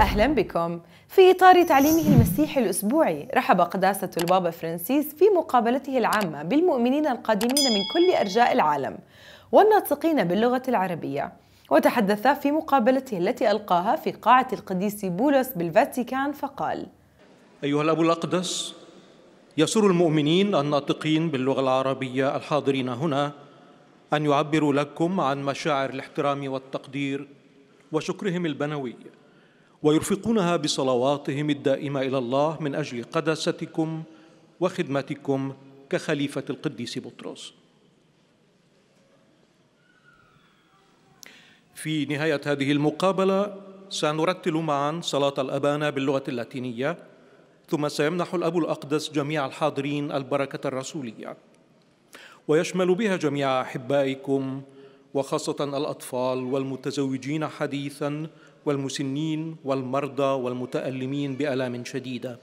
أهلا بكم في إطار تعليمه المسيحي الأسبوعي رحب قداسة البابا فرانسيس في مقابلته العامة بالمؤمنين القادمين من كل أرجاء العالم والناطقين باللغة العربية وتحدث في مقابلته التي ألقاها في قاعة القديس بولس بالفاتيكان فقال أيها الأب الأقدس يسر المؤمنين الناطقين باللغة العربية الحاضرين هنا أن يعبروا لكم عن مشاعر الاحترام والتقدير وشكرهم البنوي ويرفقونها بصلواتهم الدائمه الى الله من اجل قدستكم وخدمتكم كخليفه القديس بطرس في نهايه هذه المقابله سنرتل معا صلاه الابانه باللغه اللاتينيه ثم سيمنح الاب الاقدس جميع الحاضرين البركه الرسوليه ويشمل بها جميع احبائكم وخاصه الاطفال والمتزوجين حديثا والمسنين والمرضى والمتألمين بآلام شديدة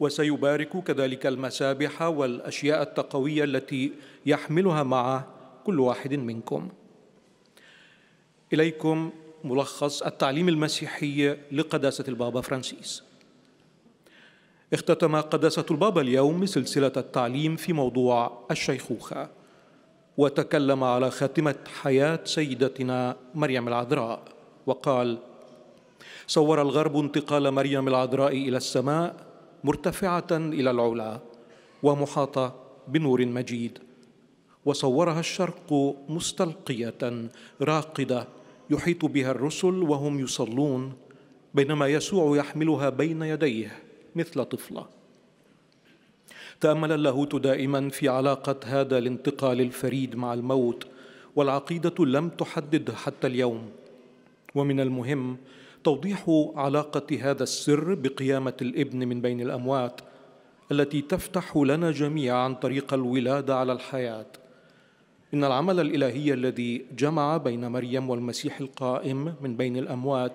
وسيبارك كذلك المسابح والأشياء التقوية التي يحملها معه كل واحد منكم إليكم ملخص التعليم المسيحي لقداسة البابا فرانسيس اختتم قداسة البابا اليوم سلسلة التعليم في موضوع الشيخوخة وتكلم على خاتمة حياة سيدتنا مريم العذراء وقال صور الغرب انتقال مريم العذراء الى السماء مرتفعه الى العلا ومحاطه بنور مجيد وصورها الشرق مستلقيه راقده يحيط بها الرسل وهم يصلون بينما يسوع يحملها بين يديه مثل طفله تامل اللاهوت دائما في علاقه هذا الانتقال الفريد مع الموت والعقيده لم تحدده حتى اليوم ومن المهم توضيح علاقة هذا السر بقيامة الابن من بين الأموات التي تفتح لنا جميعا طريق الولادة على الحياة إن العمل الإلهي الذي جمع بين مريم والمسيح القائم من بين الأموات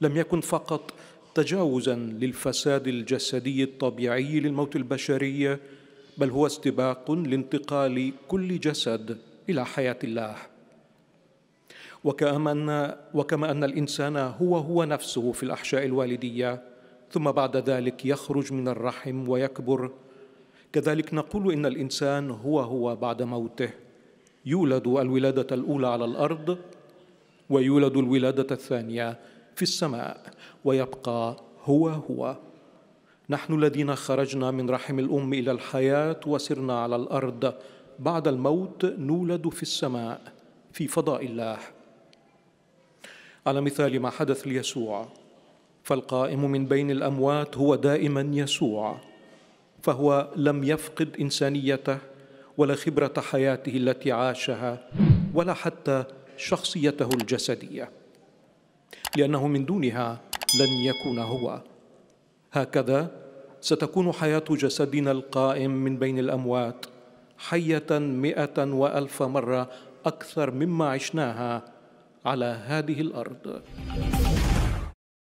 لم يكن فقط تجاوزا للفساد الجسدي الطبيعي للموت البشري بل هو استباق لانتقال كل جسد إلى حياة الله وكما أن, وكما أن الإنسان هو هو نفسه في الأحشاء الوالدية ثم بعد ذلك يخرج من الرحم ويكبر كذلك نقول إن الإنسان هو هو بعد موته يولد الولادة الأولى على الأرض ويولد الولادة الثانية في السماء ويبقى هو هو نحن الذين خرجنا من رحم الأم إلى الحياة وسرنا على الأرض بعد الموت نولد في السماء في فضاء الله على مثال ما حدث ليسوع فالقائم من بين الاموات هو دائما يسوع فهو لم يفقد انسانيته ولا خبره حياته التي عاشها ولا حتى شخصيته الجسديه لانه من دونها لن يكون هو هكذا ستكون حياه جسدنا القائم من بين الاموات حيه مئه والف مره اكثر مما عشناها على هذه الارض